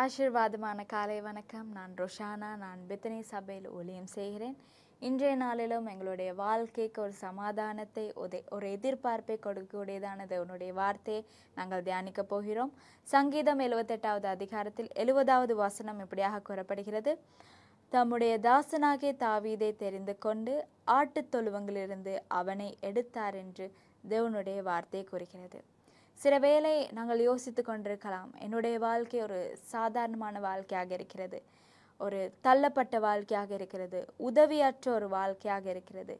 ஆசிர்வாதமான காலை வணக்கம் நான் ரொஷானா நான் பித்தனி சபையில் ஊழியம் செய்கிறேன் இன்றைய நாளிலும் எங்களுடைய வாழ்க்கைக்கு ஒரு சமாதானத்தை உதை ஒரு எதிர்பார்ப்பை கொடுக்கக்கூடியதானது உன்னுடைய வார்த்தையை நாங்கள் தியானிக்கப் போகிறோம் சங்கீதம் எழுபத்தெட்டாவது அதிகாரத்தில் எழுபதாவது வாசனம் இப்படியாக கூறப்படுகிறது தம்முடைய தாசனாகிய தாவீதை தெரிந்து கொண்டு ஆட்டுத் தொழுவங்களிலிருந்து அவனை எடுத்தார் என்று தேவனுடைய வார்த்தை கூறுகிறது சில வேளை நாங்கள் யோசித்து கொண்டிருக்கலாம் என்னுடைய வாழ்க்கை ஒரு சாதாரணமான வாழ்க்கையாக இருக்கிறது ஒரு தள்ளப்பட்ட வாழ்க்கையாக இருக்கிறது உதவியற்ற ஒரு வாழ்க்கையாக இருக்கிறது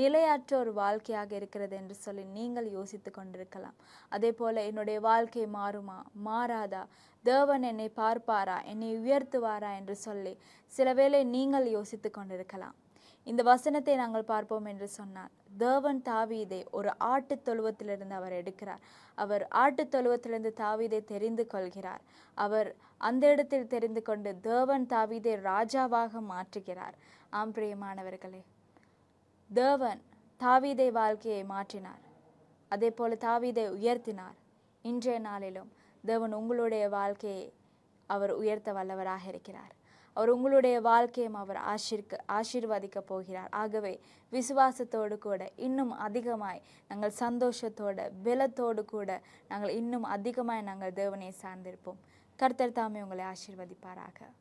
நிலையற்ற ஒரு வாழ்க்கையாக இருக்கிறது என்று சொல்லி நீங்கள் யோசித்து கொண்டிருக்கலாம் அதே போல் என்னுடைய வாழ்க்கை மாறுமா மாறாதா தேவன் என்னை பார்ப்பாரா என்னை உயர்த்துவாரா என்று சொல்லி சில வேளை நீங்கள் யோசித்து கொண்டிருக்கலாம் இந்த வசனத்தை நாங்கள் பார்ப்போம் என்று சொன்னார் தேவன் தாவீதை ஒரு ஆட்டு தொழுவத்திலிருந்து அவர் எடுக்கிறார் அவர் ஆட்டு தொழுவத்திலிருந்து தாவீதை தெரிந்து கொள்கிறார் அவர் அந்த இடத்தில் தெரிந்து கொண்டு தேவன் தாவீதை ராஜாவாக மாற்றுகிறார் ஆம் பிரியமானவர்களே தேவன் தாவீதை வாழ்க்கையை மாற்றினார் அதே போல தாவீதை உயர்த்தினார் இன்றைய நாளிலும் தேவன் உங்களுடைய வாழ்க்கையை அவர் உயர்த்த வல்லவராக இருக்கிறார் அவர் உங்களுடைய வாழ்க்கையும் அவர் ஆசிர்க்க ஆசீர்வதிக்க போகிறார் ஆகவே விசுவாசத்தோடு கூட இன்னும் அதிகமாய் நாங்கள் சந்தோஷத்தோட பலத்தோடு கூட நாங்கள் இன்னும் அதிகமாய் நாங்கள் தேவனை சார்ந்திருப்போம் கர்த்தர் தாமே உங்களை ஆசிர்வதிப்பாராக